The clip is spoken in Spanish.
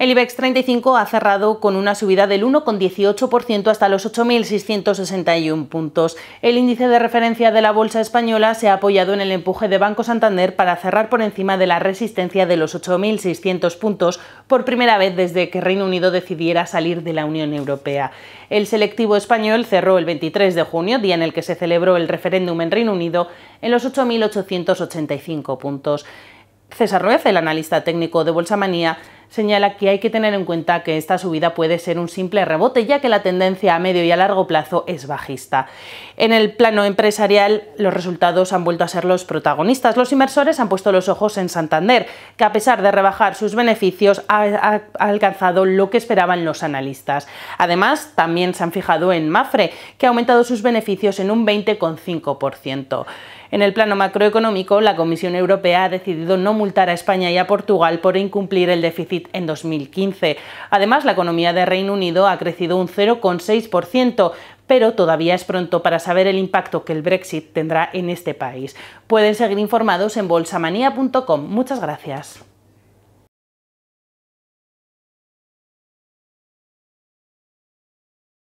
El IBEX 35 ha cerrado con una subida del 1,18% hasta los 8.661 puntos. El índice de referencia de la bolsa española se ha apoyado en el empuje de Banco Santander para cerrar por encima de la resistencia de los 8.600 puntos por primera vez desde que Reino Unido decidiera salir de la Unión Europea. El selectivo español cerró el 23 de junio, día en el que se celebró el referéndum en Reino Unido, en los 8.885 puntos. César Ruiz, el analista técnico de Bolsa Manía, señala que hay que tener en cuenta que esta subida puede ser un simple rebote, ya que la tendencia a medio y a largo plazo es bajista. En el plano empresarial, los resultados han vuelto a ser los protagonistas. Los inversores han puesto los ojos en Santander, que a pesar de rebajar sus beneficios, ha, alcanzado lo que esperaban los analistas. Además, también se han fijado en Mafre, que ha aumentado sus beneficios en un 20,5%. En el plano macroeconómico, la Comisión Europea ha decidido no multar a España y a Portugal por incumplir el déficit en 2015. Además, la economía de Reino Unido ha crecido un 0,6%, pero todavía es pronto para saber el impacto que el Brexit tendrá en este país. Pueden seguir informados en bolsamanía.com. Muchas gracias.